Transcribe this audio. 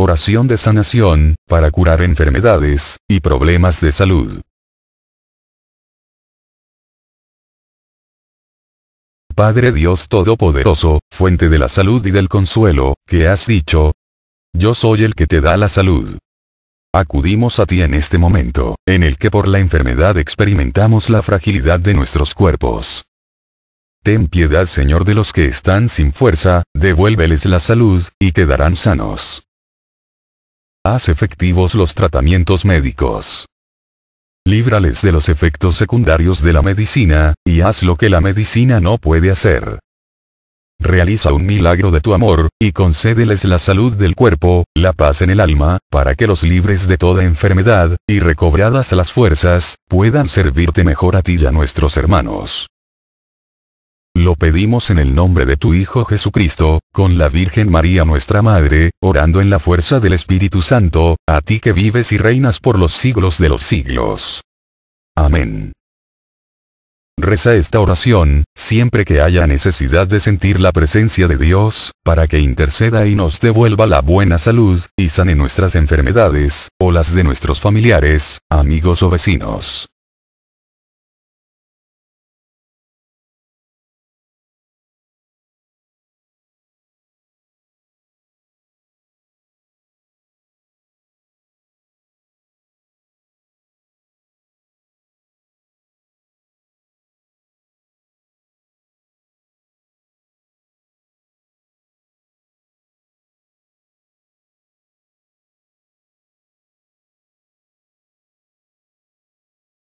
oración de sanación, para curar enfermedades, y problemas de salud. Padre Dios Todopoderoso, fuente de la salud y del consuelo, que has dicho, yo soy el que te da la salud. Acudimos a ti en este momento, en el que por la enfermedad experimentamos la fragilidad de nuestros cuerpos. Ten piedad Señor de los que están sin fuerza, devuélveles la salud, y quedarán sanos. Haz efectivos los tratamientos médicos. Líbrales de los efectos secundarios de la medicina, y haz lo que la medicina no puede hacer. Realiza un milagro de tu amor, y concédeles la salud del cuerpo, la paz en el alma, para que los libres de toda enfermedad, y recobradas las fuerzas, puedan servirte mejor a ti y a nuestros hermanos. Lo pedimos en el nombre de tu Hijo Jesucristo, con la Virgen María nuestra Madre, orando en la fuerza del Espíritu Santo, a ti que vives y reinas por los siglos de los siglos. Amén. Reza esta oración, siempre que haya necesidad de sentir la presencia de Dios, para que interceda y nos devuelva la buena salud, y sane nuestras enfermedades, o las de nuestros familiares, amigos o vecinos.